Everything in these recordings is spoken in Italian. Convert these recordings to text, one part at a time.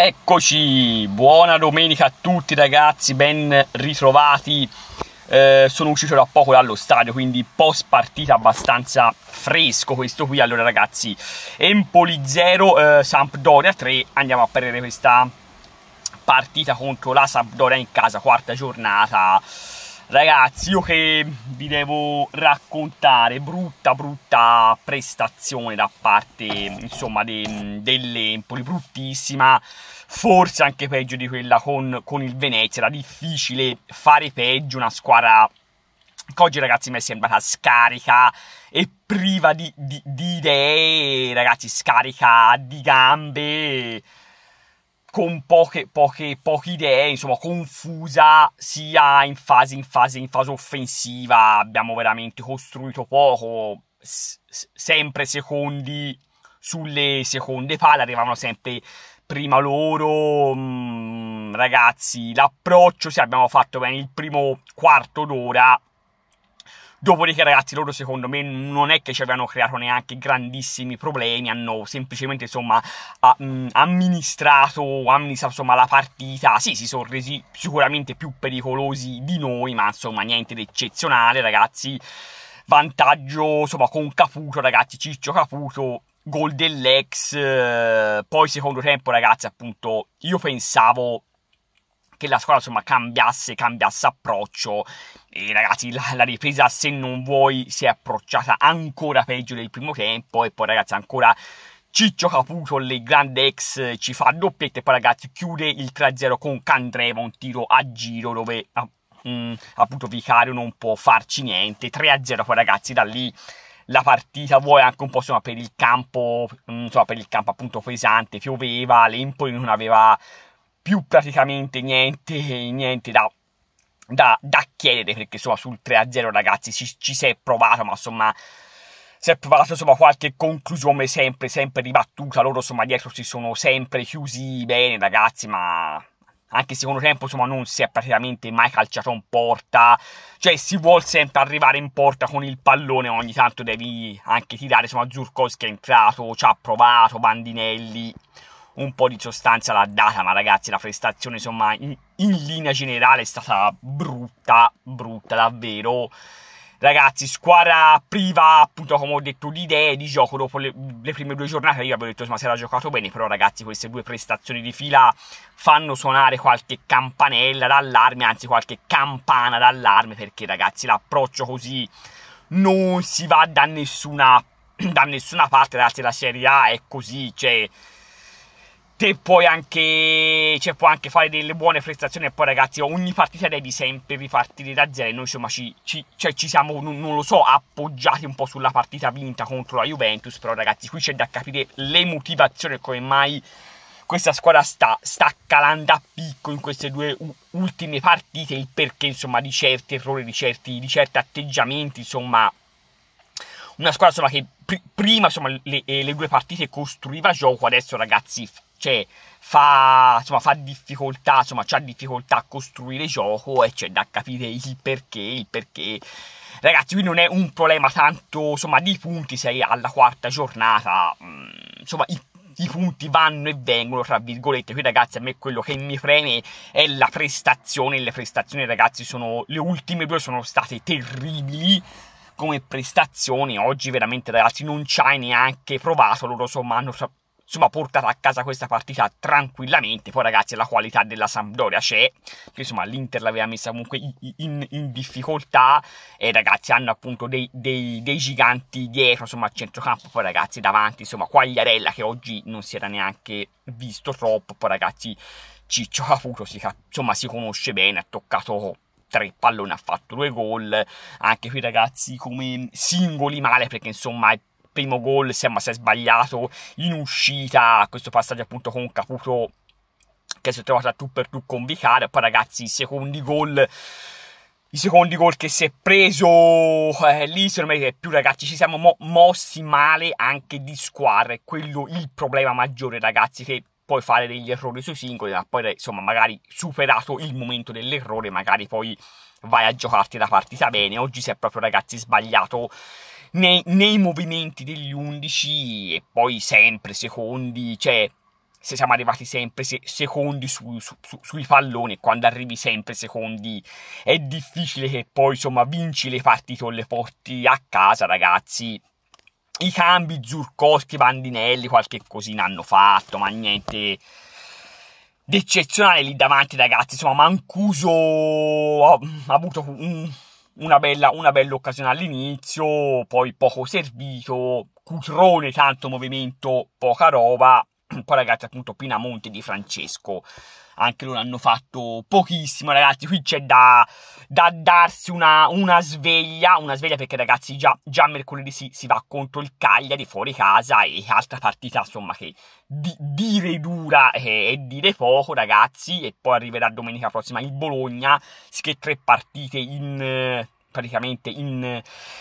Eccoci, buona domenica a tutti ragazzi, ben ritrovati. Eh, sono uscito da poco dallo stadio, quindi post partita abbastanza fresco questo qui. Allora ragazzi, Empoli 0, eh, Sampdoria 3, andiamo a prendere questa partita contro la Sampdoria in casa, quarta giornata Ragazzi, io che vi devo raccontare brutta brutta prestazione da parte, insomma, de, dell'Empoli, bruttissima, forse anche peggio di quella con, con il Venezia, era difficile fare peggio, una squadra che oggi ragazzi mi è sembrata scarica e priva di, di, di idee, ragazzi, scarica di gambe con poche, poche, poche idee, insomma, confusa sia in fase, in fase, in fase offensiva. Abbiamo veramente costruito poco, s- sempre secondi sulle seconde palle, arrivavano sempre prima loro. Mh, mm, ragazzi, l'approccio, se abbiamo fatto bene il primo quarto d'ora, Dopodiché, ragazzi, loro secondo me non è che ci avevano creato neanche grandissimi problemi, hanno semplicemente insomma a, mh, mm, amministrato, amministrato insomma, la partita. Sì, si sono resi sicuramente più pericolosi di noi, ma insomma niente di eccezionale, ragazzi. Vantaggio insomma con Caputo, ragazzi, Ciccio Caputo gol dell'ex. Poi secondo tempo, ragazzi, appunto, io pensavo che la squadra insomma cambiasse, cambiasse approccio e ragazzi la, la, ripresa se non vuoi si è approcciata ancora peggio del primo tempo e poi ragazzi ancora Ciccio Caputo, il grande ex, ci fa doppietta e poi ragazzi chiude il 3-0 con Candreva, un tiro a giro dove ah, mm, appunto Vicario non può farci niente, 3-0 poi ragazzi da lì la partita vuole anche un po' insomma per il campo, mm, insomma per il campo appunto pesante, pioveva, l'Empoli non aveva più praticamente niente, niente da, da, da, chiedere perché insomma sul 3-0 ragazzi ci, ci si è provato ma insomma si è provato insomma qualche conclusione sempre, sempre ribattuta loro insomma dietro si sono sempre chiusi bene ragazzi ma anche il secondo tempo insomma non si è praticamente mai calciato in porta cioè si vuole sempre arrivare in porta con il pallone ogni tanto devi anche tirare insomma Zurkowski è entrato ci ha provato Bandinelli un po' di sostanza l'ha data, ma ragazzi la prestazione insomma in, in linea generale è stata brutta, brutta davvero ragazzi, squadra priva appunto come ho detto di idee di gioco dopo le, le prime due giornate io avevo detto insomma si era giocato bene però ragazzi queste due prestazioni di fila fanno suonare qualche campanella d'allarme anzi qualche campana d'allarme perché ragazzi l'approccio così non si va da nessuna, da nessuna parte ragazzi la Serie A è così cioè te puoi anche, cioè, puoi anche fare delle buone prestazioni e poi ragazzi ogni partita devi sempre ripartire da zero e noi insomma ci, ci, cioè, ci siamo, non, non, lo so, appoggiati un po' sulla partita vinta contro la Juventus però ragazzi qui c'è da capire le motivazioni come mai questa squadra sta, sta calando a picco in queste due ultime partite il perché insomma di certi errori, di certi, di certi atteggiamenti insomma una squadra insomma, che pr prima insomma, le, le due partite costruiva gioco adesso ragazzi cioè, fa, insomma, fa difficoltà, insomma, c'ha difficoltà a costruire gioco e c'è da capire il perché, il perché. Ragazzi, qui non è un problema tanto, insomma, di punti, sei alla quarta giornata, mm, insomma, i, i punti vanno e vengono, tra virgolette. Qui, ragazzi, a me quello che mi preme è la prestazione. Le prestazioni, ragazzi, sono. Le ultime due sono state terribili come prestazioni. Oggi, veramente, ragazzi, non ci hai neanche provato. Loro, insomma, hanno insomma portata a casa questa partita tranquillamente. Poi ragazzi la qualità della Sampdoria c'è, che insomma l'Inter l'aveva messa comunque in, in difficoltà e ragazzi hanno appunto dei, dei, dei, giganti dietro, insomma a centrocampo, poi ragazzi davanti, insomma Quagliarella che oggi non si era neanche visto troppo, poi ragazzi Ciccio Caputo si, insomma, si conosce bene, ha toccato tre palloni, ha fatto due gol, anche qui ragazzi come singoli male perché insomma è primo gol si è, si è sbagliato in uscita, questo passaggio appunto con Caputo che si è trovato a tu per tu con Vicar, poi ragazzi i secondi gol... I secondi gol che si è preso eh, lì, secondo me, più ragazzi, ci siamo mo mossi male anche di squadra. È quello il problema maggiore, ragazzi, che puoi fare degli errori sui singoli, ma poi insomma magari superato il momento dell'errore, magari poi vai a giocarti la partita bene. Oggi si è proprio ragazzi sbagliato nei, nei movimenti degli undici e poi sempre secondi, cioè se siamo arrivati sempre se, secondi su, su, su, sui palloni, quando arrivi sempre secondi è difficile che poi insomma vinci le partite o le porti a casa ragazzi. I cambi Zurkowski, Bandinelli, qualche cosina hanno fatto, ma niente d'eccezionale lì davanti ragazzi, insomma Mancuso ha, ha avuto un una bella, una bella occasione all'inizio, poi poco servito, cutrone tanto movimento, poca roba, poi ragazzi appunto Pinamonte di Francesco anche loro hanno fatto pochissimo ragazzi qui c'è da, da darsi una, una, sveglia una sveglia perché ragazzi già, già mercoledì si, si, va contro il Cagliari fuori casa e altra partita insomma che di, dire dura e, e, dire poco ragazzi e poi arriverà domenica prossima il Bologna che tre partite in praticamente in,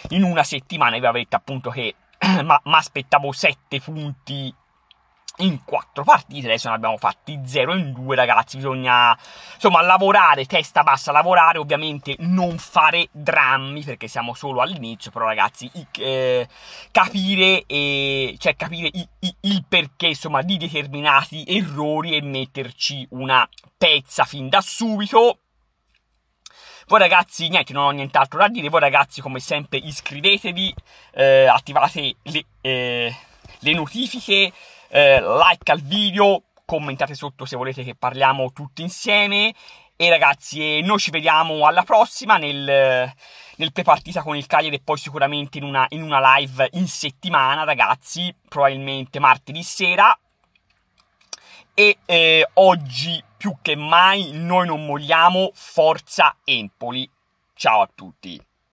in una settimana e vi avete appunto che ma aspettavo sette punti in quattro partite, adesso ne abbiamo fatti zero in due, ragazzi, bisogna insomma lavorare, testa bassa, lavorare, ovviamente non fare drammi perché siamo solo all'inizio, però ragazzi i, eh, capire, eh, cioè, capire i, i, il perché insomma di determinati errori e metterci una pezza fin da subito. Voi ragazzi, niente, non ho nient'altro da dire, voi ragazzi come sempre iscrivetevi, eh, attivate le, eh, le notifiche eh, like al video, commentate sotto se volete che parliamo tutti insieme. E ragazzi, eh, noi ci vediamo alla prossima nel, nel prepartita con il Cagliari e poi sicuramente in una, in una live in settimana, ragazzi, probabilmente martedì sera. E eh, oggi più che mai noi non mogliamo, forza Empoli. Ciao a tutti.